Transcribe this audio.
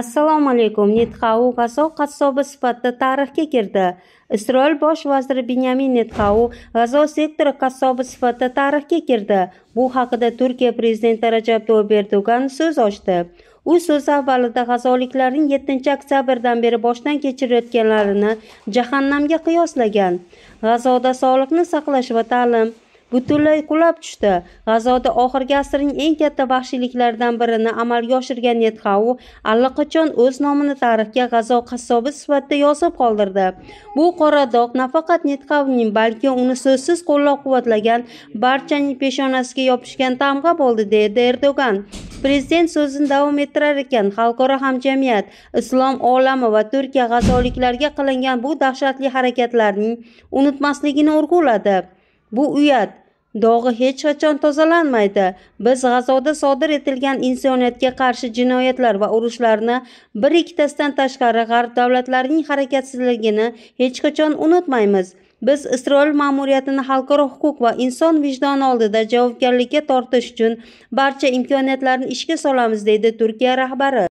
assalomu alaykum netxau g'azo qassobi sifatida tarixga kirdi isroil bosh vaziri benyamin netxau g'azo sektori qassobi sifatida tarixga kirdi bu haqida turkiya prezidenti rajab toyyib erdogan so'z ochdi u so'z avvalida g'azoliklarning yettinchi oktyabrdan beri boshdan kechirayotganlarini jahannamga qiyoslagan g'azoda sog'liqni saqlash va ta'lim butunlay qulab tushdi g'azoda oxirgi asrning eng katta vahshiyliklaridan birini amalga oshirgan netxau allaqachon o'z nomini tarixga g'azo qassobi sifatida yozib qoldirdi bu qora dog' nafaqat netxavning balki uni so'zsiz qo'llab quvvatlagan barchaning peshonasiga yopishgan tamg'a bo'ldi dedi erdogan prezident so'zini davom ettirar ekan xalqaro hamjamiyat islom olami va turkiya g'azoliklarga qilingan bu dahshatli harakatlarning unutmasligini urg'uladi bu uyat dog'i hech qachon tozalanmaydi biz g'azoda sodir etilgan insoniyatga qarshi jinoyatlar va urushlarni bir ikkitasidan tashqari g'arb davlatlarining harakatsizligini hech qachon unutmaymiz biz isroil ma'muriyatini xalqaro huquq va inson vijdoni oldida javobgarlikka tortish uchun barcha imkoniyatlarni ishga solamiz deydi turkiya rahbari